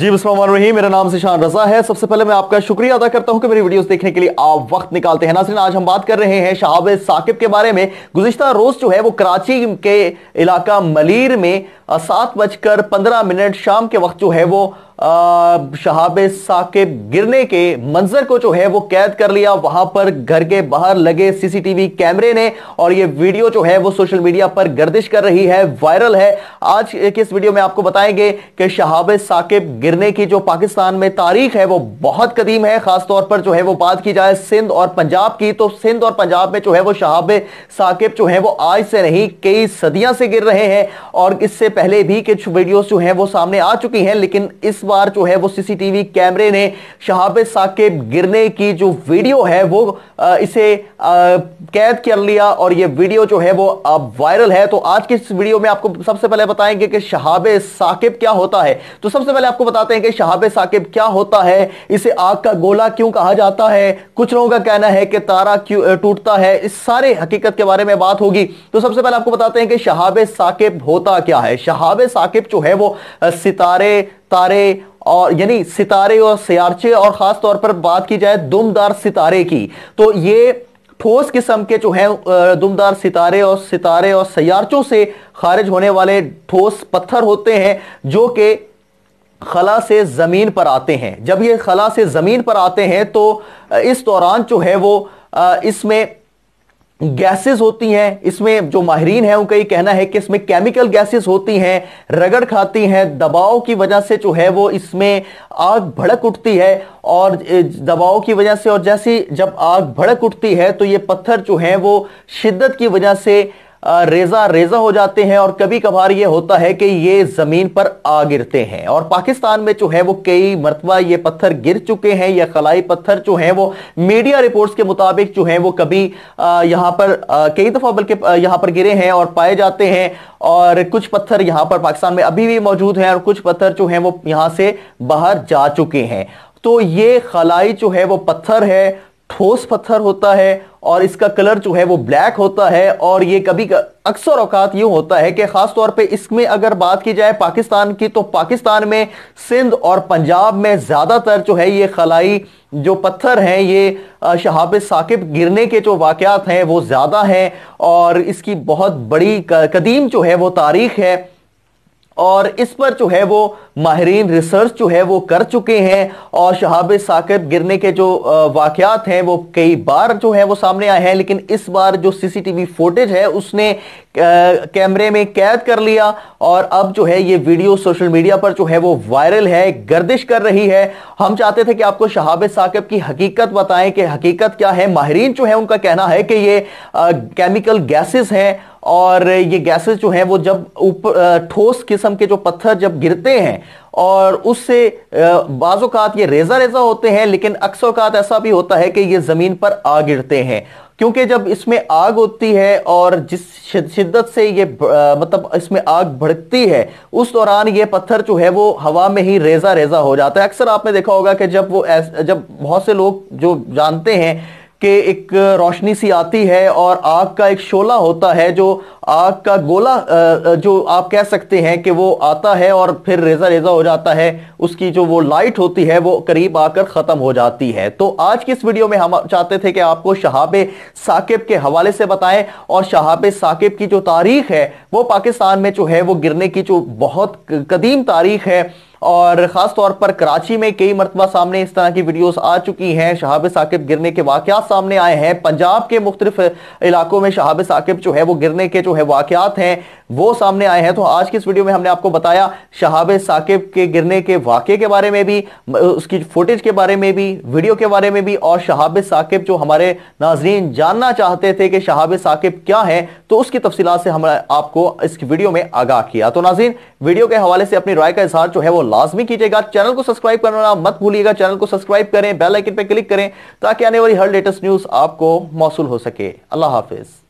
जी बसमान मेरा नाम शान रजा है सबसे पहले मैं आपका शुक्रिया अदा करता हूं कि मेरी वीडियोस देखने के लिए आप वक्त निकालते हैं नासिन आज हम बात कर रहे हैं शहाब साकिब के बारे में गुजश्ता रोज जो है वो कराची के इलाका मलीर में सात बजकर पंद्रह मिनट शाम के वक्त जो है वो शहाब साकिब गिरने के मंजर को जो है वो कैद कर लिया वहां पर घर के बाहर लगे सीसीटीवी कैमरे ने और ये वीडियो जो है वो सोशल मीडिया पर गर्दिश कर रही है वायरल है आज के इस वीडियो में आपको बताएंगे कि शहाब साकिब गिरने की जो पाकिस्तान में तारीख है वो बहुत कदीम है खासतौर पर जो है वो बात की जाए सिंध और पंजाब की तो सिंध और पंजाब में जो है वो शहाब साकिब जो है वो आज से नहीं कई सदियां से गिर रहे हैं और इससे पहले भी कुछ वीडियोस जो है वो सामने आ चुकी हैं लेकिन इस बार जो है वो सीसीटीवी कैमरे ने शहाबे साकेब गिरने की जो वीडियो है वो इसे कैद कर लिया और ये वीडियो जो है वो अब वायरल है तो आज की इस वीडियो में आपको सबसे पहले बताएंगे कि शहाबे साकिब क्या होता है तो सबसे पहले आपको बताते हैं कि शहाबे साकिब क्या होता है इसे आग का गोला क्यों कहा जाता है कुछ लोगों का कहना है कि तारा क्यों टूटता है इस सारे हकीकत के बारे में बात होगी तो सबसे पहले आपको बताते हैं कि शहाबे साकिब होता क्या है शहाबे साकिब जो है वो सितारे तारे और यानी सितारे और सियारचे और ख़ास तौर पर बात की जाए दुमदार सितारे की तो ये ठोस किस्म के जो हैं दुमदार सितारे और सितारे और सियारचों से खारिज होने वाले ठोस पत्थर होते हैं जो कि खला से ज़मीन पर आते हैं जब ये खला से ज़मीन पर आते हैं तो इस दौरान जो है वो इसमें गैसेस होती हैं इसमें जो माहरीन है उनका ये कहना है कि इसमें केमिकल गैसेस होती हैं रगड़ खाती हैं दबाव की वजह से जो है वो इसमें आग भड़क उठती है और दबाव की वजह से और जैसी जब आग भड़क उठती है तो ये पत्थर जो है वो शिद्दत की वजह से रेजा रेजा हो जाते हैं और कभी कभार ये होता है कि ये जमीन पर आ गिरते हैं और पाकिस्तान में जो है वो कई मरतबा ये पत्थर गिर चुके हैं या खलाई पत्थर जो है वो मीडिया रिपोर्ट्स के मुताबिक जो है वो कभी यहाँ पर कई दफा बल्कि यहाँ पर गिरे हैं और पाए जाते हैं और कुछ पत्थर यहाँ पर पाकिस्तान में अभी भी मौजूद हैं और कुछ पत्थर जो है वो यहाँ से बाहर जा चुके हैं तो ये खलाई जो है वो पत्थर है ठोस पत्थर होता है और इसका कलर जो है वो ब्लैक होता है और ये कभी अक्सर औकात यूं होता है कि खासतौर पे इसमें अगर बात की जाए पाकिस्तान की तो पाकिस्तान में सिंध और पंजाब में ज़्यादातर जो है ये खलाई जो पत्थर हैं ये शहाब साकिब गिरने के जो वाकत हैं वो ज़्यादा हैं और इसकी बहुत बड़ी कदीम जो है वो तारीख है और इस पर जो है वो माहरीन रिसर्च जो है वो कर चुके हैं और शहाब साकिब गिरने के जो वाकयात हैं वो कई बार जो है वो सामने आए हैं लेकिन इस बार जो सीसीटीवी फुटेज है उसने कैमरे में कैद कर लिया और अब जो है ये वीडियो सोशल मीडिया पर जो है वो वायरल है गर्दिश कर रही है हम चाहते थे कि आपको शहाब साकिब की हकीकत बताएं कि हकीकत क्या है माहरीन जो है उनका कहना है कि ये केमिकल गैसेस हैं और ये गैसेस जो हैं वो जब ऊपर ठोस किस्म के जो पत्थर जब गिरते हैं और उससे बाज़ात ये रेजा रेजा होते हैं लेकिन अक्सर ऐसा भी होता है कि ये ज़मीन पर आ गिरते हैं क्योंकि जब इसमें आग होती है और जिस शिद्दत से ये मतलब इसमें आग भड़कती है उस दौरान ये पत्थर जो है वो हवा में ही रेजा रेजा हो जाता है अक्सर आपने देखा होगा कि जब वो जब बहुत से लोग जो जानते हैं के एक रोशनी सी आती है और आग का एक शोला होता है जो आग का गोला जो आप कह सकते हैं कि वो आता है और फिर रेजा रेजा हो जाता है उसकी जो वो लाइट होती है वो करीब आकर ख़त्म हो जाती है तो आज की इस वीडियो में हम चाहते थे कि आपको शहाब साकिब के हवाले से बताएं और शहाब साकिब की जो तारीख है वो पाकिस्तान में जो है वो गिरने की जो बहुत कदीम तारीख है और खास तौर पर कराची में कई मरतबा सामने इस तरह की वीडियोस आ चुकी हैं शहाब साकिब गिरने के वाकत सामने आए हैं पंजाब के मुख्तलिफ इलाकों में शहाब साकिब जो है वो गिरने के जो है वाकत हैं वो सामने आए हैं तो आज की इस वीडियो में हमने आपको बताया शहाब साकिब के गिरने के वाक्य के बारे में भी उसकी फुटेज के बारे में भी वीडियो के बारे में भी और शहाब साकिब जो हमारे नाजरीन जानना चाहते थे कि शहाब साकिब क्या है तो उसकी तफसीत से हमने आपको इस वीडियो में आगाह किया तो नाजीन वीडियो के हवाले से अपनी राय का इजहार जो है वो लाजमी कीजिएगा चैनल को सब्सक्राइब करना मत भूलिएगा चैनल को सब्सक्राइब करें बेल आइकन पर क्लिक करें ताकि आने वाली हर लेटेस्ट न्यूज आपको मौसू हो सके अल्लाह हाफिज़